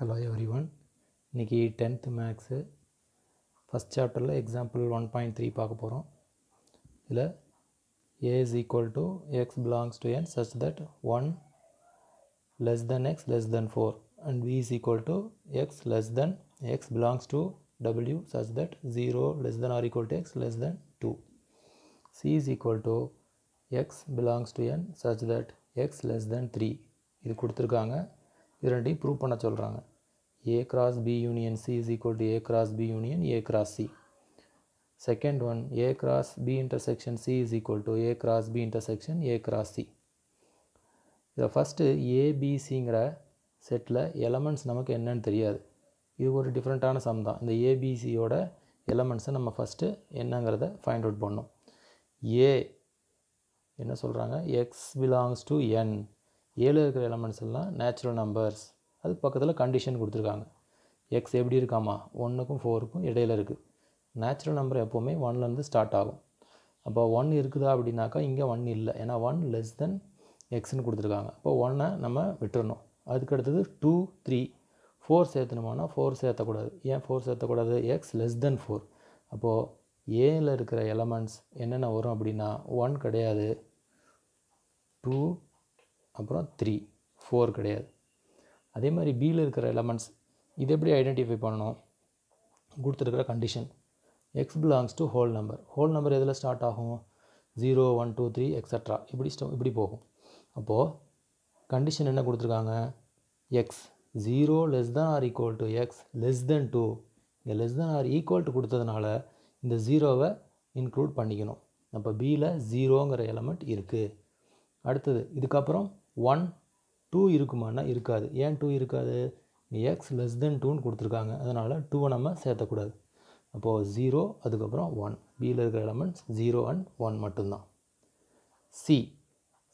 hello everyone इनकी ten maths first chapter example one point three पाकपो is equal to x belongs to N such that one less than x less than four and B is equal to x less than x belongs to W such that zero less than or equal to x less than two C is equal to x belongs to N such that x less than three इतक இது ரெண்டையும் prove பண்ண சொல்கிறாங்க A cross B union C is equal to A cross B union A cross C second one A cross B intersection C is equal to A cross B intersection A cross C இதில் first ஏபிசிங்கிற செட்டில் elements நமக்கு என்னன்னு தெரியாது இது ஒரு டிஃப்ரெண்ட்டான some தான் இந்த ஏபிசியோட எலமெண்ட்ஸை நம்ம ஃபஸ்ட்டு என்னங்கிறத ஃபைண்ட் அவுட் பண்ணோம் ஏ என்ன சொல்கிறாங்க எக்ஸ் பிலாங்ஸ் டு என் ஏழு இருக்கிற எலமெண்ட்ஸ் எல்லாம் நேச்சுரல் நம்பர்ஸ் அது பக்கத்தில் கண்டிஷன் கொடுத்துருக்காங்க எக்ஸ் எப்படி இருக்காமா ஒன்றுக்கும் ஃபோருக்கும் இடையில இருக்குது நேச்சுரல் நம்பர் எப்போவுமே ஒன்லேருந்து ஸ்டார்ட் ஆகும் அப்போ ஒன் இருக்குதா அப்படின்னாக்கா இங்கே ஒன் இல்லை ஏன்னா ஒன் லெஸ் தென் எக்ஸ்னு கொடுத்துருக்காங்க இப்போ ஒன்னை நம்ம விட்டுறணும் அதுக்கு அடுத்தது டூ த்ரீ ஃபோர் சேர்த்தணுமானா ஃபோர் சேர்த்தக்கூடாது ஏன் ஃபோர் சேர்த்தக்கூடாது எக்ஸ் லெஸ் தென் ஃபோர் அப்போது ஏல இருக்கிற எலமெண்ட்ஸ் என்னென்ன வரும் அப்படின்னா ஒன் கிடையாது டூ அப்புறம் த்ரீ ஃபோர் கிடையாது அதே மாதிரி பியில் இருக்கிற எலமெண்ட்ஸ் இது எப்படி ஐடென்டிஃபை பண்ணணும் கொடுத்துருக்கிற condition x belongs to whole number whole number எதில் ஸ்டார்ட் ஆகும் zero one two three extra இப்படி ஸ்டோ இப்படி போகும் அப்போது கண்டிஷன் என்ன கொடுத்துருக்காங்க x zero less than or equal to x less than two இங்கே less than or equal to கொடுத்ததுனால இந்த ஜீரோவை இன்க்ளூட் பண்ணிக்கணும் அப்போ பியில் ஜீரோங்கிற எலமெண்ட் இருக்குது அடுத்தது இதுக்கப்புறம் ஒன் டூ இருக்குமானா இருக்காது ஏன் டூ இருக்காது எக்ஸ் லெஸ் தென் டூன்னு கொடுத்துருக்காங்க அதனால் டூவை நம்ம சேர்த்தக்கூடாது அப்போது ஜீரோ அதுக்கப்புறம் ஒன் பியில் இருக்கிற எலமெண்ட்ஸ் ஜீரோ அண்ட் ஒன் மட்டும்தான் சி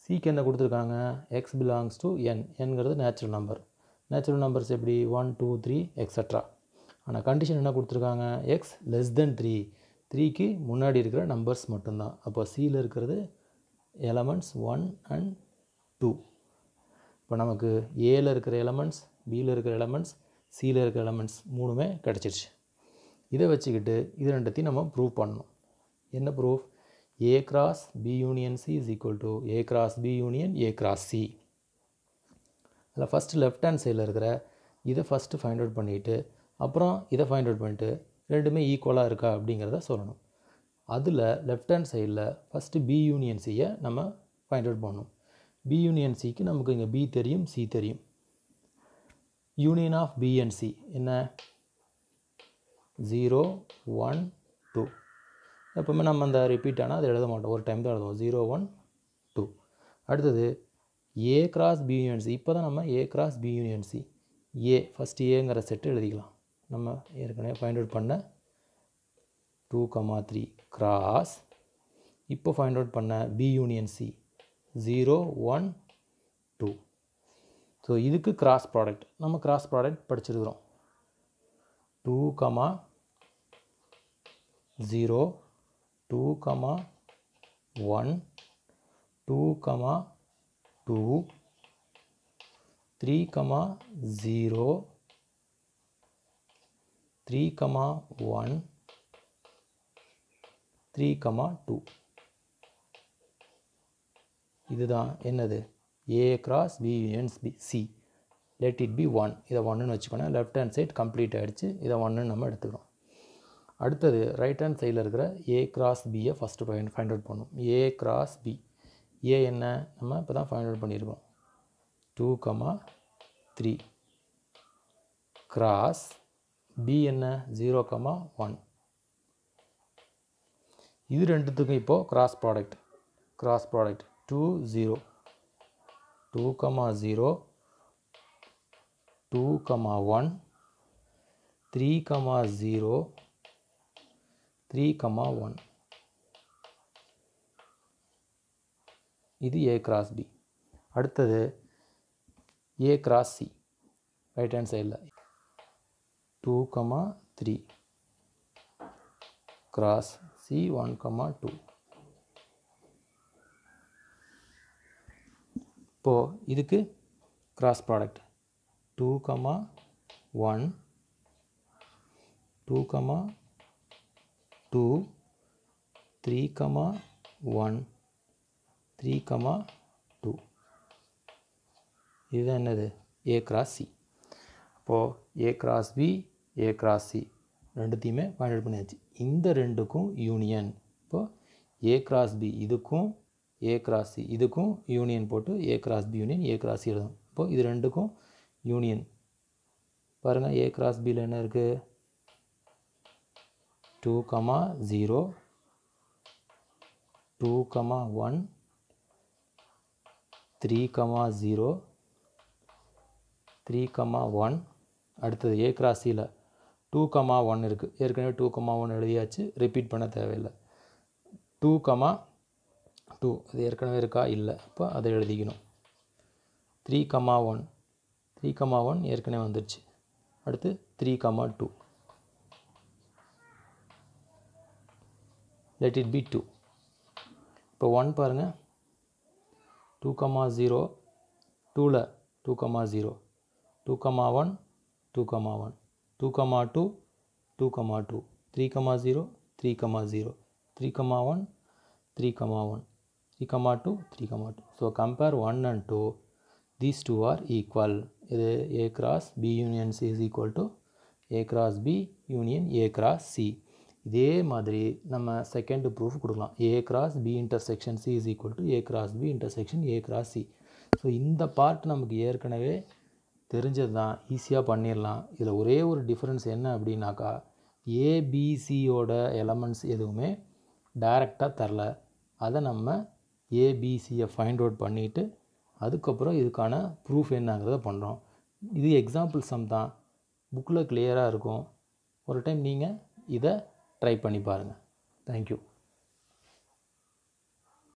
சிக்கு என்ன கொடுத்துருக்காங்க எக்ஸ் பிலாங்ஸ் டு என் என்கிறது நேச்சுரல் நம்பர் நேச்சுரல் நம்பர்ஸ் எப்படி ஒன் டூ த்ரீ எக்ஸட்ரா ஆனால் கண்டிஷன் என்ன கொடுத்துருக்காங்க எக்ஸ் லெஸ் தென் த்ரீ த்ரீக்கு முன்னாடி இருக்கிற நம்பர்ஸ் மட்டும்தான் அப்போ சியில் இருக்கிறது எலமெண்ட்ஸ் ஒன் அண்ட் டூ இப்போ நமக்கு ஏல இருக்கிற எலமெண்ட்ஸ் பியில் இருக்கிற எலமெண்ட்ஸ் சியில் இருக்கிற எலமெண்ட்ஸ் மூணுமே கிடச்சிருச்சு இதை வச்சுக்கிட்டு இது ரெண்டுத்தையும் நம்ம ப்ரூவ் பண்ணணும் என்ன proof A cross B union C is equal to A cross B union A cross C அதில் ஃபஸ்ட்டு லெஃப்ட் ஹேண்ட் சைடில் இருக்கிற இதை ஃபஸ்ட்டு ஃபைண்ட் அவுட் பண்ணிவிட்டு அப்புறம் இதை ஃபைண்ட் அவுட் பண்ணிவிட்டு ரெண்டுமே ஈக்குவலாக இருக்கா அப்படிங்கிறத சொல்லணும் அதில் லெஃப்ட் ஹேண்ட் சைடில் ஃபஸ்ட்டு பி யூனியன் சியை நம்ம ஃபைண்ட் அவுட் பண்ணணும் பி யூனியன் சிக்கு நமக்கு இங்கே பி தெரியும் சி தெரியும் யூனியன் ஆஃப் பிஎன்சி என்ன ஜீரோ ஒன் டூ எப்போவுமே நம்ம அந்த ரிப்பீட் ஆனால் அது எழுத மாட்டோம் ஒரு டைம் தான் எழுதுவோம் ஜீரோ ஒன் டூ அடுத்தது A cross B union C இப்போ தான் நம்ம A cross B union C A first ஏங்கிற செட்டு எழுதிக்கலாம் நம்ம ஏற்கனவே ஃபைண்ட் அவுட் பண்ண டூ கமா த்ரீ கிராஸ் இப்போ ஃபைண்ட் அவுட் பண்ண B union C zero one two so இதுக்கு கிராஸ் ப்ராடக்ட் நம்ம கிராஸ் ப்ராடக்ட் படிச்சிருக்கிறோம் two comma zero two comma one two comma two three comma zero three comma one three comma two இதுதான் என்னது A cross B unions B C let it be one இதை ஒன்றுன்னு வச்சுக்கணும் left hand side complete ஆகிடுச்சு இதை ஒன்றுன்னு நம்ம எடுத்துக்கிறோம் அடுத்தது ரைட் ஹேண்ட் சைடில் இருக்கிற ஏ கிராஸ் பியை ஃபஸ்ட்டு ஃபைண்ட் ஃபைண்ட் அவுட் பண்ணும் ஏ கிராஸ் பி ஏ என்ன நம்ம இப்போ தான் ஃபைண்ட் அவுட் பண்ணியிருக்கோம் two comma three cross B என்ன ஜீரோ கமா ஒன் இது ரெண்டுத்துக்கும் இப்போது cross product cross product two zero two comma zero two comma one three comma zero three comma one ಇದು ಎ ಕ್ರಾಸ್ ಬಿ ಅಂತ cross ಸಿಟ್ and ಸೈಡಲ್ಲಿ two comma three cross C one comma two இப்போது இதுக்கு cross product two comma one two comma two three comma one three comma two இதுதான் என்னது A cross C அப்போது A cross B A cross C ரெண்டுத்தையுமே find பண்ணியாச்சு இந்த ரெண்டுக்கும் union இப்போது ஏ கிராஸ் பி இதுக்கும் ஏ கிராஸ் சி இதுக்கும் யூனியன் போட்டு A cross B union A cross C எழுதும் இப்போது இது ரெண்டுக்கும் யூனியன் பாருங்கள் ஏ கிராஸ் பியில் என்ன இருக்குது two comma zero two comma one three comma zero three comma one அடுத்தது ஏ கிராசியில் டூ கமா ஒன் இருக்குது ஏற்கனவே டூ கமா ஒன் எழுதியாச்சு ரிப்பீட் பண்ண தேவையில்லை டூ கமா டூ அது ஏற்கனவே இருக்கா இல்லை இப்போ அதை எழுதிக்கணும் three comma one three comma one ஏற்கனவே வந்துடுச்சு அடுத்து three comma two let it be two இப்போ ஒன் பாருங்கள் டூ கமா ஜீரோ டூவில் two comma zero two comma one two comma one two comma two two comma two three comma zero three comma zero three comma one three comma one 3 comma 2 3 comma 2 so compare 1 and 2 these two are equal இது A cross B union C is equal to A cross B union A cross C இதே மாதிரி நம்ம second proof கொடுக்கலாம் A cross B intersection C is equal to A cross B intersection A cross C so இந்த part நமக்கு ஏற்கனவே தெரிஞ்சது தான் ஈஸியாக பண்ணிடலாம் இதில் ஒரே ஒரு டிஃப்ரென்ஸ் என்ன அப்படின்னாக்கா ஏபிசியோட எலமெண்ட்ஸ் எதுவுமே டைரெக்டாக தரல அதை நம்ம ஏபிசியை ஃபைண்ட் அவுட் பண்ணிவிட்டு அதுக்கப்புறம் இதுக்கான ப்ரூஃப் என்னங்கிறத பண்ணுறோம் இது எக்ஸாம்பிள் சம் தான் புக்கில் கிளியராக இருக்கும் ஒரு டைம் நீங்கள் இதை ட்ரை பண்ணி பாருங்கள் தேங்க்யூ